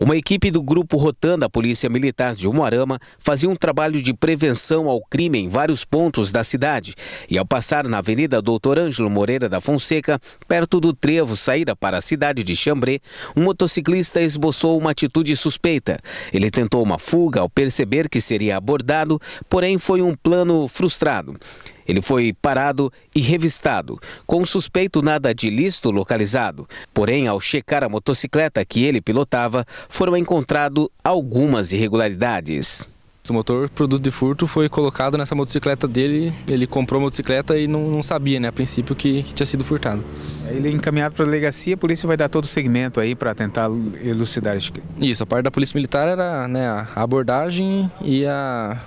Uma equipe do Grupo Rotan da Polícia Militar de Umuarama fazia um trabalho de prevenção ao crime em vários pontos da cidade. E ao passar na Avenida Doutor Ângelo Moreira da Fonseca, perto do trevo saída para a cidade de Chambré, um motociclista esboçou uma atitude suspeita. Ele tentou uma fuga ao perceber que seria abordado, porém foi um plano frustrado. Ele foi parado e revistado, com suspeito nada de ilícito localizado. Porém, ao checar a motocicleta que ele pilotava, foram encontrados algumas irregularidades. O motor produto de furto foi colocado nessa motocicleta dele, ele comprou a motocicleta e não, não sabia, né, a princípio, que, que tinha sido furtado. Ele é encaminhado para a delegacia, a polícia vai dar todo o segmento aí para tentar elucidar Isso, a parte da polícia militar era né, a abordagem e a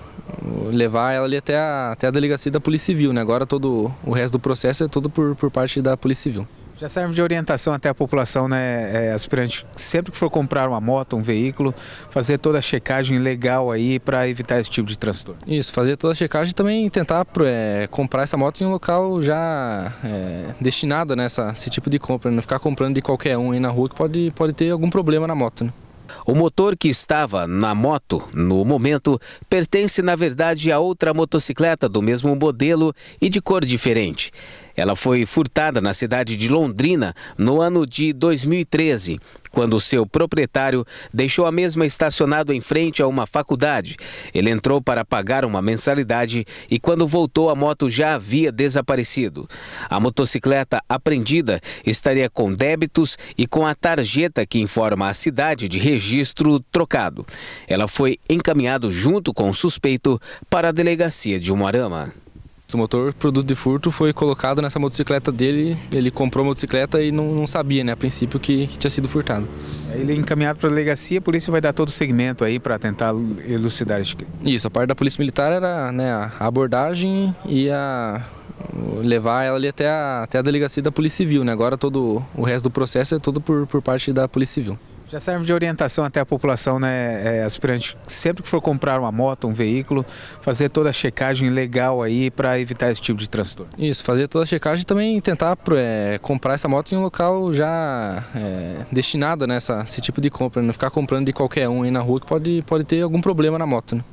levar ela ali até a, até a delegacia da Polícia Civil, né? Agora todo o resto do processo é todo por, por parte da Polícia Civil. Já serve de orientação até a população, né, é, aspirante, sempre que for comprar uma moto, um veículo, fazer toda a checagem legal aí para evitar esse tipo de transtorno. Isso, fazer toda a checagem e também tentar é, comprar essa moto em um local já é, destinado a né, esse tipo de compra, né? não né? ficar comprando de qualquer um aí na rua que pode, pode ter algum problema na moto, né? O motor que estava na moto no momento pertence, na verdade, a outra motocicleta do mesmo modelo e de cor diferente. Ela foi furtada na cidade de Londrina no ano de 2013, quando seu proprietário deixou a mesma estacionado em frente a uma faculdade. Ele entrou para pagar uma mensalidade e quando voltou a moto já havia desaparecido. A motocicleta apreendida estaria com débitos e com a tarjeta que informa a cidade de registro trocado. Ela foi encaminhada junto com o suspeito para a delegacia de Umarama. Esse motor, produto de furto, foi colocado nessa motocicleta dele. Ele comprou a motocicleta e não, não sabia, né, a princípio, que, que tinha sido furtado. Ele é encaminhado para a delegacia, a polícia vai dar todo o segmento aí para tentar elucidar esse crime. Isso, a parte da polícia militar era né, a abordagem e a levar ela ali até a, até a delegacia da Polícia Civil, né? Agora todo o resto do processo é todo por, por parte da Polícia Civil. Já serve de orientação até a população, né, é, aspirante, sempre que for comprar uma moto, um veículo, fazer toda a checagem legal aí para evitar esse tipo de transtorno. Isso, fazer toda a checagem e também tentar é, comprar essa moto em um local já é, destinado a né, esse tipo de compra, né? não ficar comprando de qualquer um aí na rua que pode, pode ter algum problema na moto. Né?